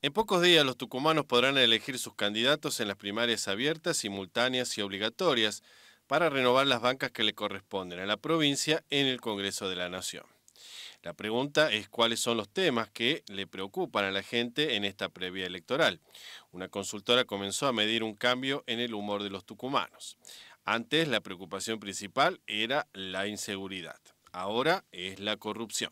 En pocos días los tucumanos podrán elegir sus candidatos en las primarias abiertas, simultáneas y obligatorias para renovar las bancas que le corresponden a la provincia en el Congreso de la Nación. La pregunta es cuáles son los temas que le preocupan a la gente en esta previa electoral. Una consultora comenzó a medir un cambio en el humor de los tucumanos. Antes la preocupación principal era la inseguridad, ahora es la corrupción.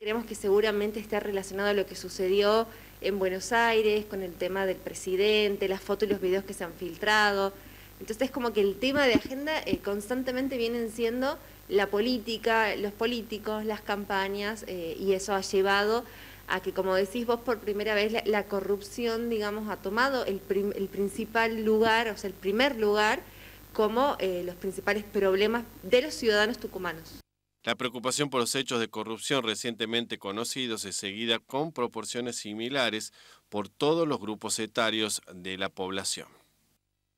Creemos que seguramente está relacionado a lo que sucedió en Buenos Aires con el tema del presidente, las fotos y los videos que se han filtrado. Entonces como que el tema de agenda eh, constantemente vienen siendo la política, los políticos, las campañas, eh, y eso ha llevado a que, como decís vos, por primera vez la, corrupción, digamos, ha tomado el, principal lugar, o sea, el primer lugar, como eh, los principales problemas de los ciudadanos tucumanos. La preocupación por los hechos de corrupción recientemente conocidos es seguida con proporciones similares por todos los grupos etarios de la población.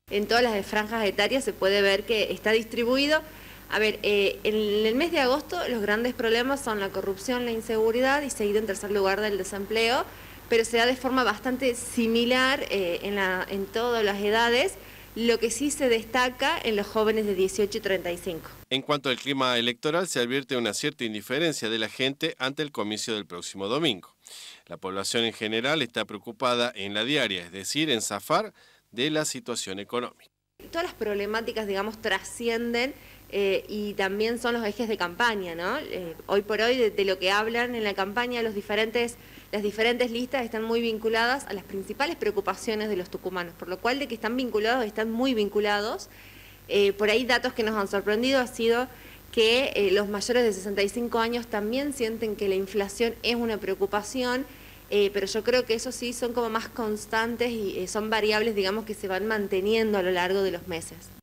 En todas las franjas etarias se puede ver que está distribuido. A ver, eh, en el mes de agosto los grandes problemas son la corrupción, la inseguridad y seguido en tercer lugar del desempleo, pero se da de forma bastante similar eh, en todas las edades lo que sí se destaca en los jóvenes de 18 y 35. En cuanto al clima electoral, se advierte una cierta indiferencia de la gente ante el comicio del próximo domingo. La población en general está preocupada en la diaria, es decir, en zafar de la situación económica. Todas las problemáticas, digamos, trascienden eh, y también son los ejes de campaña, ¿no? Eh, hoy por hoy de, lo que hablan en la campaña las diferentes listas están muy vinculadas a las principales preocupaciones de los tucumanos, por lo cual de que están vinculados, están muy vinculados. Eh, por ahí datos que nos han sorprendido ha sido que los mayores de 65 años también sienten que la inflación es una preocupación, pero yo creo que eso sí son como más constantes y son variables, digamos, que se van manteniendo a lo largo de los meses.